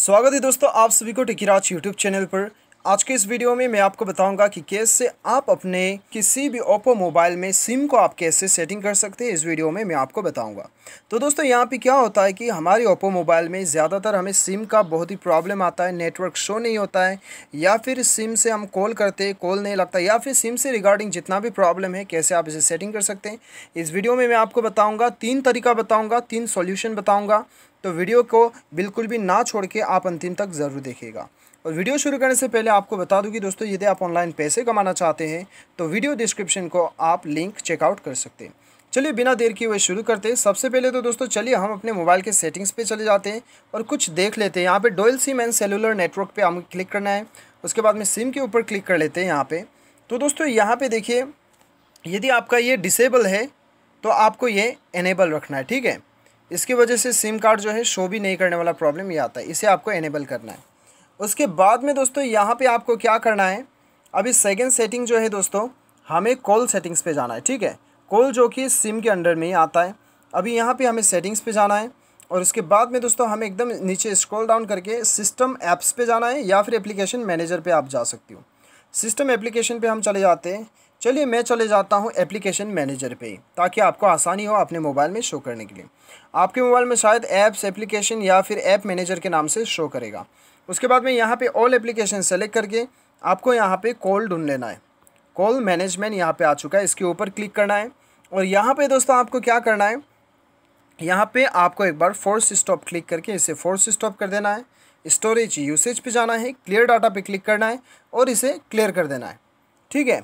स्वागत है दोस्तों आप सभी को टेकीराज यूट्यूब चैनल पर आज के इस वीडियो में मैं आपको बताऊंगा कि कैसे आप अपने किसी भी ओप्पो मोबाइल में सिम को आप कैसे सेटिंग कर सकते हैं इस वीडियो में मैं आपको बताऊंगा तो दोस्तों यहाँ पे क्या होता है कि हमारे ओप्पो मोबाइल में ज़्यादातर हमें सिम का बहुत ही प्रॉब्लम आता है नेटवर्क शो नहीं होता है या फिर सिम से हम कॉल करते कॉल नहीं लगता या फिर सिम से रिगार्डिंग जितना भी प्रॉब्लम है कैसे आप इसे सेटिंग कर सकते हैं इस वीडियो में मैं आपको बताऊँगा तीन तरीका बताऊँगा तीन सोल्यूशन बताऊँगा तो वीडियो को बिल्कुल भी ना छोड़ के आप अंतिम तक ज़रूर देखेगा और वीडियो शुरू करने से पहले आपको बता दूं कि दोस्तों यदि आप ऑनलाइन पैसे कमाना चाहते हैं तो वीडियो डिस्क्रिप्शन को आप लिंक चेकआउट कर सकते हैं चलिए बिना देर किए हुए शुरू करते हैं सबसे पहले तो दोस्तों चलिए हम अपने मोबाइल के सेटिंग्स पे चले जाते हैं और कुछ देख लेते हैं यहाँ पे dual sim and cellular network पे हमें क्लिक करना है उसके बाद में सिम के ऊपर क्लिक कर लेते हैं यहाँ पे तो दोस्तों यहाँ पे देखिए यदि आपका ये डिसेबल है तो आपको ये एनेबल रखना है ठीक है इसकी वजह से सिम कार्ड जो है शो भी नहीं करने वाला प्रॉब्लम ये आता है इसे आपको एनेबल करना है उसके बाद में दोस्तों यहाँ पे आपको क्या करना है अभी सेकेंड सेटिंग जो है दोस्तों हमें कॉल सेटिंग्स पे जाना है ठीक है कॉल जो कि सिम के अंडर में ही आता है अभी यहाँ पे हमें सेटिंग्स पे जाना है और उसके बाद में दोस्तों हमें एकदम नीचे स्क्रॉल डाउन करके सिस्टम ऐप्स पे जाना है या फिर एप्लीकेशन मैनेजर पर आप जा सकती हो सिस्टम एप्लीकेशन पर हम चले जाते हैं चलिए मैं चले जाता हूँ एप्लीकेशन मैनेजर पे ताकि आपको आसानी हो अपने मोबाइल में शो करने के लिए आपके मोबाइल में शायद ऐप्स एप्लीकेशन या फिर ऐप मैनेजर के नाम से शो करेगा उसके बाद में यहाँ पे ऑल एप्लीकेशन सेलेक्ट करके आपको यहाँ पे कॉल ढूंढ लेना है कॉल मैनेजमेंट यहाँ पे आ चुका है इसके ऊपर क्लिक करना है और यहाँ पे दोस्तों आपको क्या करना है यहाँ पे आपको एक बार फोर्स स्टॉप क्लिक करके इसे फोर्स स्टॉप कर देना है स्टोरेज यूसेज पे जाना है क्लियर डाटा पे क्लिक करना है और इसे क्लियर कर देना है ठीक है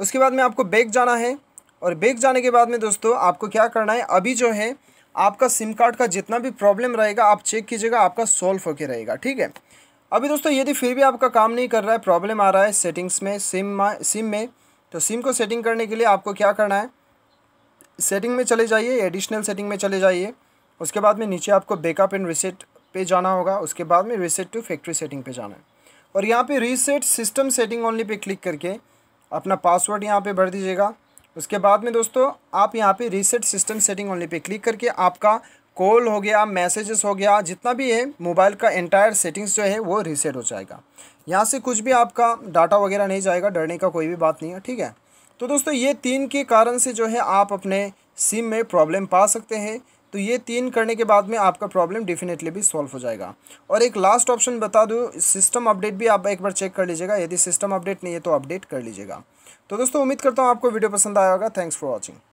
उसके बाद में आपको बैग जाना है और बैग जाने के बाद में दोस्तों आपको क्या करना है अभी जो है आपका सिम कार्ड का जितना भी प्रॉब्लम रहेगा आप चेक कीजिएगा आपका सॉल्व होके रहेगा ठीक है अभी दोस्तों यदि फिर भी आपका काम नहीं कर रहा है प्रॉब्लम आ रहा है सेटिंग्स में सिम सिम में तो सिम को सेटिंग करने के लिए आपको क्या करना है सेटिंग में चले जाइए एडिशनल सेटिंग में चले जाइए उसके बाद में नीचे आपको बैकअप एंड रिसेट पे जाना होगा उसके बाद में रिसेट टू फैक्ट्री सेटिंग पे जाना है और यहाँ पे रीसेट सिस्टम सेटिंग ओनली पे क्लिक करके अपना पासवर्ड यहाँ पे भर दीजिएगा उसके बाद में दोस्तों आप यहाँ पे रीसेट सिस्टम सेटिंग ओनली पे क्लिक करके आपका कॉल हो गया मैसेजेस हो गया जितना भी है मोबाइल का एंटायर सेटिंग्स जो है वो रीसेट हो जाएगा यहाँ से कुछ भी आपका डाटा वगैरह नहीं जाएगा डरने का कोई भी बात नहीं है ठीक है तो दोस्तों ये तीन के कारण से जो है आप अपने सिम में प्रॉब्लम पा सकते हैं तो ये तीन करने के बाद में आपका प्रॉब्लम डेफिनेटली भी सॉल्व हो जाएगा और एक लास्ट ऑप्शन बता दूँ सिस्टम अपडेट भी आप एक बार चेक कर लीजिएगा यदि सिस्टम अपडेट नहीं है तो अपडेट कर लीजिएगा तो दोस्तों उम्मीद करता हूँ आपको वीडियो पसंद आया होगा थैंक्स फॉर वॉचिंग